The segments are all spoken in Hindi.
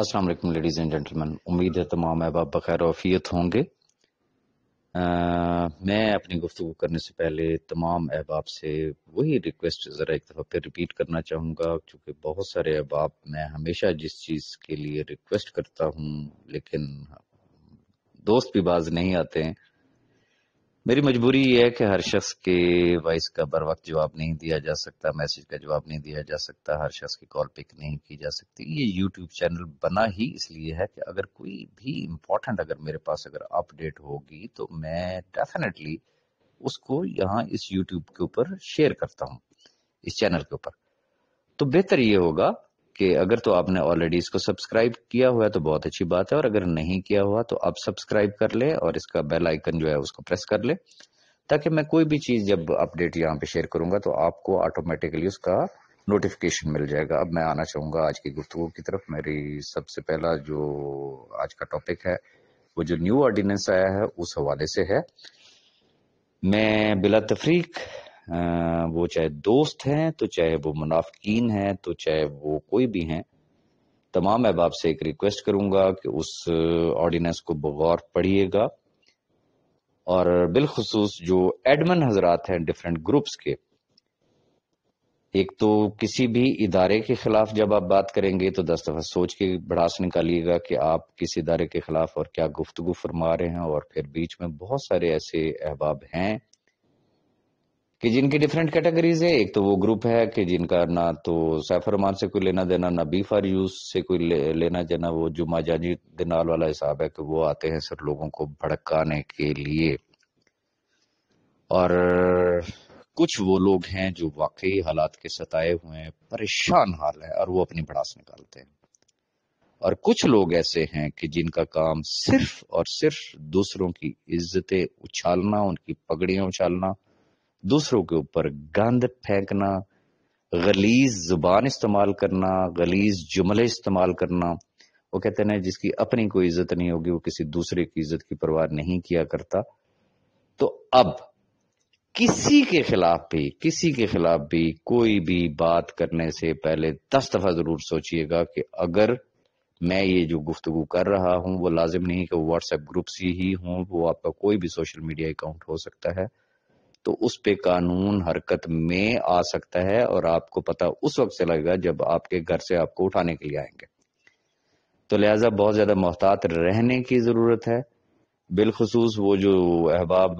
असल लेडीज़ एंड जेंटलमैन उम्मीद है तमाम अहबाब बखैर वफ़ीत होंगे आ, मैं अपनी गुफ्तु करने से पहले तमाम अहबाब से वही रिक्वेस्ट ज़रा एक दफ़ा फिर रिपीट करना चाहूँगा क्योंकि बहुत सारे अहबाब मैं हमेशा जिस चीज़ के लिए रिक्वेस्ट करता हूँ लेकिन दोस्त भी बाज नहीं आते हैं मेरी मजबूरी ये है कि हर शख्स के वॉइस का बर वक्त जवाब नहीं दिया जा सकता मैसेज का जवाब नहीं दिया जा सकता हर शख्स की कॉल पिक नहीं की जा सकती ये यूट्यूब चैनल बना ही इसलिए है कि अगर कोई भी इम्पोर्टेंट अगर मेरे पास अगर अपडेट होगी तो मैं डेफिनेटली उसको यहाँ इस यूट्यूब के ऊपर शेयर करता हूँ इस चैनल के ऊपर तो बेहतर ये होगा कि अगर तो आपने ऑलरेडी इसको सब्सक्राइब किया हुआ है तो बहुत अच्छी बात है और अगर नहीं किया हुआ तो आप सब्सक्राइब कर ले और इसका बेल आइकन जो है उसको प्रेस कर ले ताकि मैं कोई भी चीज़ जब अपडेट यहाँ पे शेयर करूंगा तो आपको ऑटोमेटिकली उसका नोटिफिकेशन मिल जाएगा अब मैं आना चाहूंगा आज की गुफ्तु की तरफ मेरी सबसे पहला जो आज का टॉपिक है वो जो न्यू ऑर्डिनेंस आया है उस हवाले से है मैं बिला तफरीक वो चाहे दोस्त हैं तो चाहे वो मुनाफिकीन हैं तो चाहे वो कोई भी हैं तमाम अहबाब से एक रिक्वेस्ट करूंगा कि उस ऑर्डिनेंस को बगौर पढ़िएगा और बिलखसूस जो एडमन हजरात हैं डिफरेंट ग्रुप्स के एक तो किसी भी इदारे के खिलाफ जब आप बात करेंगे तो दस दफा सोच के भड़ास निकालिएगा कि आप किस इदारे के खिलाफ और क्या गुफ्तगु फरमा रहे हैं और फिर बीच में बहुत सारे ऐसे अहबाब हैं कि जिनकी डिफरेंट कैटेगरीज है एक तो वो ग्रुप है कि जिनका ना तो सैफरमान से कोई लेना देना ना बीफ आर यूज से कोई ले, लेना देना वो जो जानी दिनाल वाला हिसाब है कि वो आते हैं सर लोगों को भड़काने के लिए और कुछ वो लोग हैं जो वाकई हालात के सताए हुए हैं परेशान हाल है और वो अपनी भड़ास निकालते हैं और कुछ लोग ऐसे हैं कि जिनका काम सिर्फ और सिर्फ दूसरों की इज्जतें उछालना उनकी पगड़ियां उछालना दूसरों के ऊपर गंद फेंकना गलीज जुबान इस्तेमाल करना गलीज जुमले इस्तेमाल करना वो कहते हैं जिसकी अपनी कोई इज्जत नहीं होगी वो किसी दूसरे की इज्जत की परवाह नहीं किया करता तो अब किसी के खिलाफ भी किसी के खिलाफ भी कोई भी बात करने से पहले दस दफा जरूर सोचिएगा कि अगर मैं ये जो गुफ्तगु कर रहा हूँ वो लाजिम नहीं कि व्हाट्सएप ग्रुप से ही हूँ वो आपका कोई भी सोशल मीडिया अकाउंट हो सकता है तो उस पे कानून हरकत में आ सकता है और आपको पता उस वक्त से लगेगा जब आपके घर से आपको उठाने के लिए आएंगे तो लिहाजा बहुत ज्यादा मोहतात रहने की जरूरत है बिलखसूस वो जो अहबाब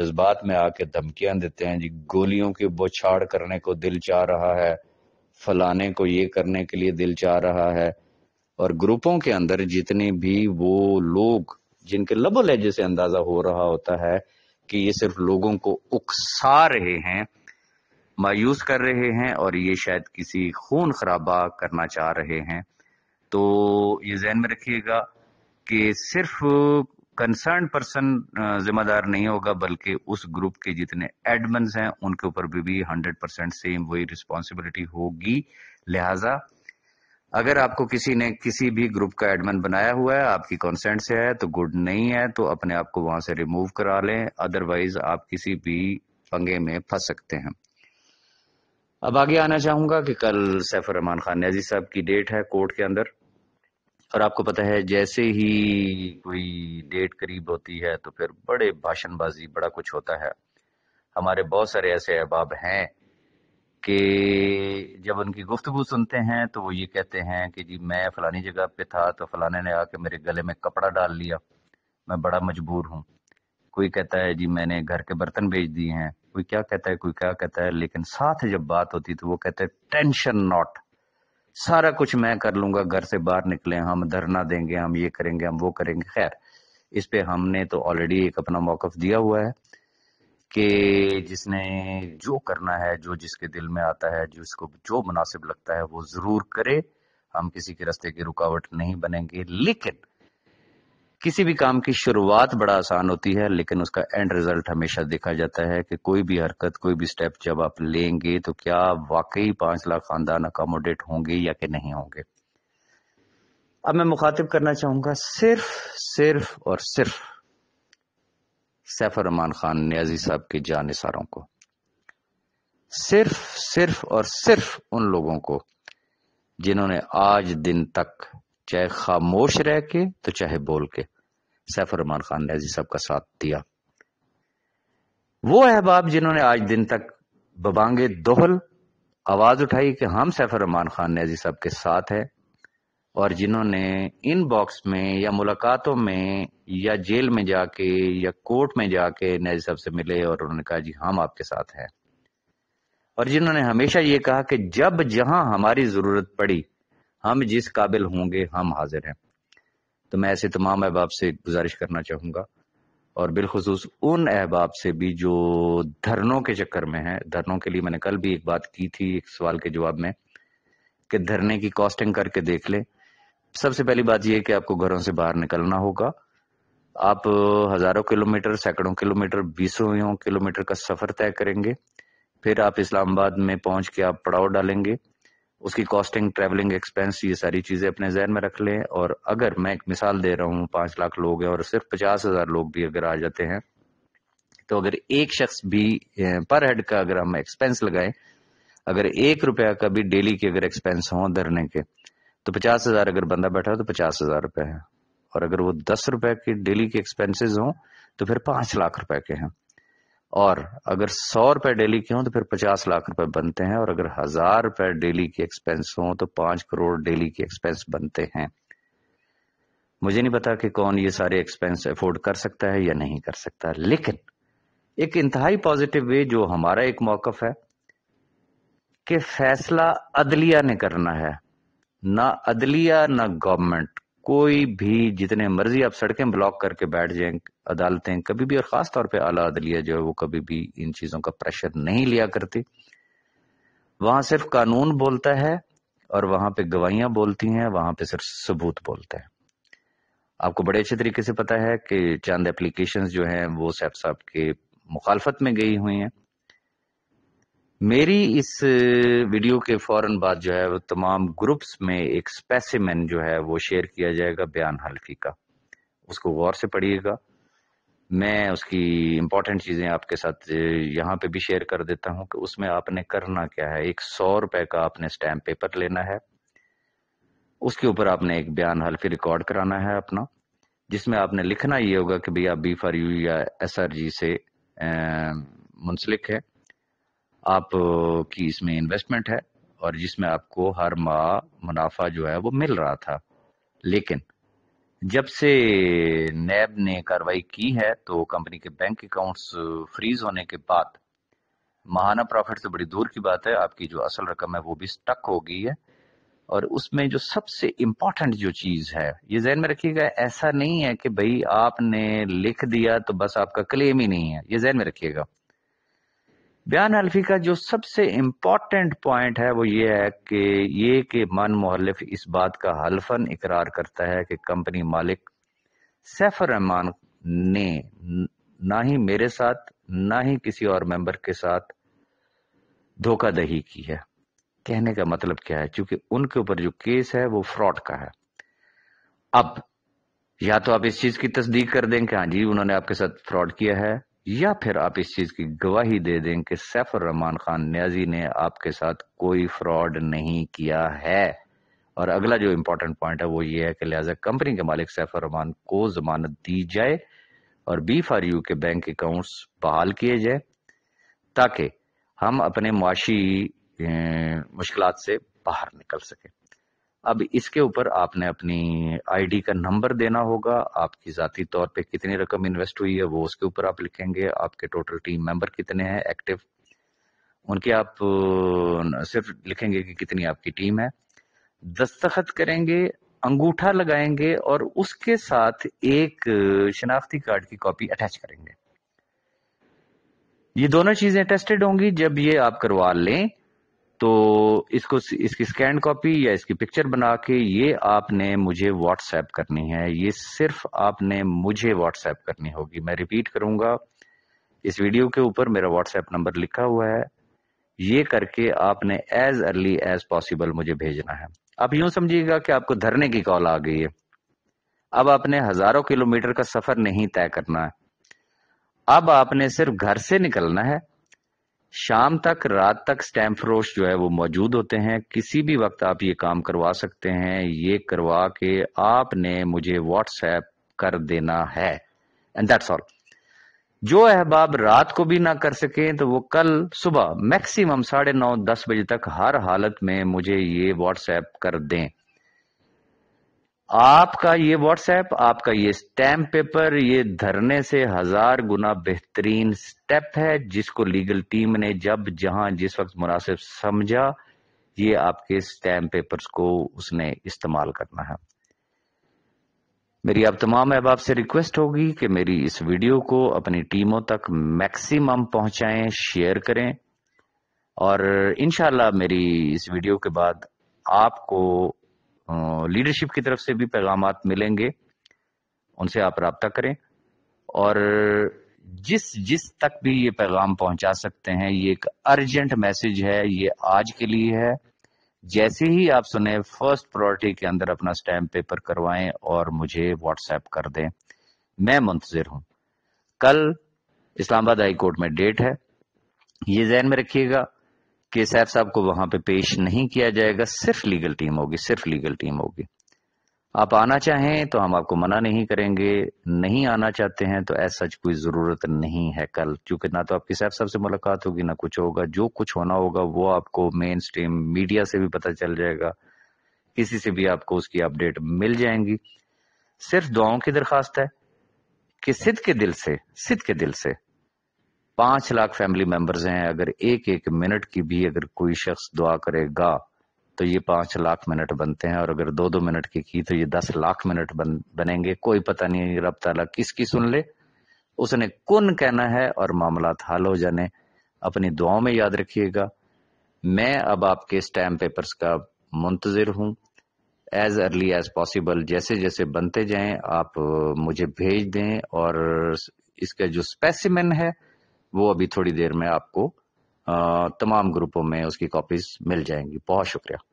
जज्बात में आके धमकियां देते हैं जी गोलियों की बौछाड़ करने को दिल चाह रहा है फलाने को ये करने के लिए दिल चाह रहा है और ग्रुपों के अंदर जितने भी वो लोग जिनके लबो लहजे से अंदाजा हो रहा होता है कि ये सिर्फ लोगों को उकसा रहे हैं मायूस कर रहे हैं और ये शायद किसी खून खराबा करना चाह रहे हैं तो ये जहन में रखिएगा कि सिर्फ कंसर्न पर्सन जिम्मेदार नहीं होगा बल्कि उस ग्रुप के जितने एडमन्स हैं उनके ऊपर भी, भी परसेंट सेम वही रिस्पॉन्सिबिलिटी होगी लिहाजा अगर आपको किसी ने किसी भी ग्रुप का एडमिन बनाया हुआ है आपकी कंसेंट से है तो गुड नहीं है तो अपने आप को वहां से रिमूव करा लें अदरवाइज आप किसी भी पंगे में फंस सकते हैं अब आगे आना चाहूंगा कि कल सैफर रहमान खान न्याजी साहब की डेट है कोर्ट के अंदर और आपको पता है जैसे ही कोई डेट करीब होती है तो फिर बड़े भाषणबाजी बड़ा कुछ होता है हमारे बहुत सारे ऐसे अहबाब हैं कि जब उनकी गुफ्तगु सुनते हैं तो वो ये कहते हैं कि जी मैं फलानी जगह पे था तो फलाने ने आके मेरे गले में कपड़ा डाल लिया मैं बड़ा मजबूर हूँ कोई कहता है जी मैंने घर के बर्तन भेज दिए हैं कोई क्या कहता है कोई क्या कहता है लेकिन साथ जब बात होती तो वो कहते हैं टेंशन नॉट सारा कुछ मैं कर लूंगा घर से बाहर निकले हम धरना देंगे हम ये करेंगे हम वो करेंगे खैर इस पे हमने तो ऑलरेडी एक अपना मौकफ दिया हुआ है कि जिसने जो करना है जो जिसके दिल में आता है जिसको जो मुनासिब लगता है वो जरूर करे हम किसी के रास्ते की रुकावट नहीं बनेंगे लेकिन किसी भी काम की शुरुआत बड़ा आसान होती है लेकिन उसका एंड रिजल्ट हमेशा देखा जाता है कि कोई भी हरकत कोई भी स्टेप जब आप लेंगे तो क्या वाकई पांच लाख खानदान अकोमोडेट होंगे या कि नहीं होंगे अब मैं मुखातिब करना चाहूंगा सिर्फ सिर्फ और सिर्फ सैफर रमान खान न्याजी साहब के जान को सिर्फ सिर्फ और सिर्फ उन लोगों को जिन्होंने आज दिन तक चाहे खामोश रह के तो चाहे बोल के सैफर रमान खान न्याजी साहब का साथ दिया वो अहबाब जिन्होंने आज दिन तक बबांगे दोहल आवाज उठाई कि हम सैफर रमान खान न्याजी साहब के साथ हैं और जिन्होंने इन बॉक्स में या मुलाकातों में या जेल में जाके या कोर्ट में जाके नए साहब से मिले और उन्होंने कहा जी हम आपके साथ हैं और जिन्होंने हमेशा ये कहा कि जब जहां हमारी जरूरत पड़ी हम जिस काबिल होंगे हम हाजिर हैं तो मैं ऐसे तमाम अहबाब से गुजारिश करना चाहूंगा और बिलखसूस उन अहबाब से भी जो धरनों के चक्कर में है धरनों के लिए मैंने कल भी एक बात की थी एक सवाल के जवाब में कि धरने की कॉस्टिंग करके देख लें सबसे पहली बात यह है कि आपको घरों से बाहर निकलना होगा आप हजारों किलोमीटर सैकड़ों किलोमीटर बीसों किलोमीटर का सफर तय करेंगे फिर आप इस्लामाबाद में पहुंच के आप पड़ाव डालेंगे उसकी कॉस्टिंग ट्रेवलिंग एक्सपेंस ये सारी चीज़ें अपने जहन में रख लें और अगर मैं एक मिसाल दे रहा हूँ पांच लाख लोग हैं और सिर्फ पचास हज़ार लोग भी अगर आ जाते हैं तो अगर एक शख्स भी पर हेड का अगर हम एक्सपेंस लगाएं अगर एक रुपया का भी डेली के अगर एक्सपेंस हों धरने के तो पचास हजार अगर बंदा बैठा हो तो पचास हजार रुपए है और अगर वो दस रुपए के डेली के एक्सपेंसेस हों तो फिर पांच लाख रुपए के हैं और अगर सौ रुपए डेली के हों तो फिर पचास लाख रुपए बनते हैं और अगर हजार रुपए डेली के एक्सपेंस हों तो पांच करोड़ डेली के एक्सपेंस बनते हैं मुझे नहीं पता कि कौन ये सारे एक्सपेंस अफोर्ड कर सकता है या नहीं कर सकता लेकिन एक इंतहाई पॉजिटिव वे जो हमारा एक मौकफ है कि फैसला अदलिया ने करना है ना अदलिया ना गवर्नमेंट कोई भी जितने मर्जी आप सड़कें ब्लॉक करके बैठ जाएं अदालतें कभी भी और खास तौर पे आला अदलिया जो है वो कभी भी इन चीजों का प्रेशर नहीं लिया करती वहां सिर्फ कानून बोलता है और वहां पे गवाहियां बोलती हैं वहां पे सिर्फ सबूत बोलता है आपको बड़े अच्छे तरीके से पता है कि चंद एप्लीकेशन जो है वो सैफ साहब के मुखालफत में गई हुई हैं मेरी इस वीडियो के फौरन बाद जो है वो तमाम ग्रुप्स में एक स्पेसिमेन जो है वो शेयर किया जाएगा बयान हल्फी का उसको गौर से पढ़िएगा मैं उसकी इम्पोर्टेंट चीज़ें आपके साथ यहाँ पे भी शेयर कर देता हूँ कि उसमें आपने करना क्या है एक सौ रुपए का आपने स्टैम्प पेपर लेना है उसके ऊपर आपने एक बयान हल्फी रिकॉर्ड कराना है अपना जिसमें आपने लिखना ये होगा कि भैया बी फॉर यू या एस से मुंसलिक है आप की इसमें इन्वेस्टमेंट है और जिसमें आपको हर माह मुनाफा जो है वो मिल रहा था लेकिन जब से नैब ने कार्रवाई की है तो कंपनी के बैंक अकाउंट्स फ्रीज होने के बाद महाना प्रॉफिट से बड़ी दूर की बात है आपकी जो असल रकम है वो भी स्टक हो गई है और उसमें जो सबसे इम्पोर्टेंट जो चीज है ये जहन में रखिएगा ऐसा नहीं है कि भाई आपने लिख दिया तो बस आपका क्लेम ही नहीं है ये जहन में रखिएगा बयान हल्फी का जो सबसे इम्पॉर्टेंट पॉइंट है वो ये है कि ये कि मन मुहलफ इस बात का हल्फन इकरार करता है कि कंपनी मालिक सैफर रहमान ने ना ही मेरे साथ ना ही किसी और मेंबर के साथ धोखा दही की है कहने का मतलब क्या है क्योंकि उनके ऊपर जो केस है वो फ्रॉड का है अब या तो आप इस चीज की तस्दीक कर दें कि हाँ जी उन्होंने आपके साथ फ्रॉड किया है या फिर आप इस चीज़ की गवाही दे दें कि सैफर रहमान खान न्याजी ने आपके साथ कोई फ्रॉड नहीं किया है और अगला जो इम्पोर्टेंट पॉइंट है वो ये है कि लिहाजा कंपनी के मालिक सैफर रहमान को जमानत दी जाए और बी फार यू के बैंक अकाउंट्स बहाल किए जाए ताकि हम अपने मुआशी मुश्किल से बाहर निकल सकें अब इसके ऊपर आपने अपनी आईडी का नंबर देना होगा आपकी जाती तौर पे कितनी रकम इन्वेस्ट हुई है वो उसके ऊपर आप लिखेंगे आपके टोटल टीम मेंबर कितने हैं एक्टिव उनके आप सिर्फ लिखेंगे कि कितनी आपकी टीम है दस्तखत करेंगे अंगूठा लगाएंगे और उसके साथ एक शनाख्ती कार्ड की कॉपी अटैच करेंगे ये दोनों चीजें टेस्टेड होंगी जब ये आप करवा लें तो इसको इसकी स्कैन कॉपी या इसकी पिक्चर बना के ये आपने मुझे व्हाट्सएप करनी है ये सिर्फ आपने मुझे व्हाट्सएप करनी होगी मैं रिपीट करूंगा इस वीडियो के ऊपर मेरा व्हाट्सएप नंबर लिखा हुआ है ये करके आपने एज अर्ली एज पॉसिबल मुझे भेजना है आप यूं समझिएगा कि आपको धरने की कॉल आ गई है अब आपने हजारों किलोमीटर का सफर नहीं तय करना है अब आपने सिर्फ घर से निकलना है शाम तक रात तक स्टैम्प फ्रोश जो है वो मौजूद होते हैं किसी भी वक्त आप ये काम करवा सकते हैं ये करवा के आपने मुझे व्हाट्सएप कर देना है एंड दैट्स ऑल जो अहबाब रात को भी ना कर सके तो वो कल सुबह मैक्सिमम साढ़े नौ दस बजे तक हर हालत में मुझे ये व्हाट्सएप कर दें आपका ये व्हाट्सएप आपका ये स्टैम्प पेपर ये धरने से हजार गुना बेहतरीन स्टेप है जिसको लीगल टीम ने जब जहां जिस वक्त मुनासिब समझा ये आपके स्टैम्प पेपर्स को उसने इस्तेमाल करना है मेरी अब तमाम अहबाब से रिक्वेस्ट होगी कि मेरी इस वीडियो को अपनी टीमों तक मैक्सिमम पहुंचाएं शेयर करें और इनशाला मेरी इस वीडियो के बाद आपको लीडरशिप की तरफ से भी पैगाम मिलेंगे उनसे आप रबता करें और जिस जिस तक भी ये पैगाम पहुंचा सकते हैं ये एक अर्जेंट मैसेज है ये आज के लिए है जैसे ही आप सुने फर्स्ट प्रायोरिटी के अंदर अपना स्टैम्प पेपर करवाएं और मुझे व्हाट्सएप कर दें मैं मुंतजर हूं कल इस्लामाबाद हाई कोर्ट में डेट है ये जहन में रखिएगा के एस साहब को वहां पे पेश नहीं किया जाएगा सिर्फ लीगल टीम होगी सिर्फ लीगल टीम होगी आप आना चाहें तो हम आपको मना नहीं करेंगे नहीं आना चाहते हैं तो ऐसा कोई ज़रूरत नहीं है कल क्योंकि ना तो आपकी सैफ साहब से मुलाकात होगी ना कुछ होगा जो कुछ होना होगा वो आपको मेन स्ट्रीम मीडिया से भी पता चल जाएगा किसी से भी आपको उसकी अपडेट मिल जाएंगी सिर्फ दुआओं की दरखास्त है कि सिद के दिल से सिद के दिल से पांच लाख फैमिली मेंबर्स हैं अगर एक एक मिनट की भी अगर कोई शख्स दुआ करेगा तो ये पांच लाख मिनट बनते हैं और अगर दो दो मिनट की की तो ये दस लाख मिनट बन बनेंगे कोई पता नहीं रब ताला किसकी सुन ले उसने कुन कहना है और मामला हल हो जाने अपनी दुआओं में याद रखिएगा मैं अब आपके स्टैम्प पेपर्स का मुंतजर हूँ एज अर्ली एज पॉसिबल जैसे जैसे बनते जाएं आप मुझे भेज दें और इसका जो स्पेसिमेन है वो अभी थोड़ी देर में आपको तमाम ग्रुपों में उसकी कॉपीज मिल जाएंगी बहुत शुक्रिया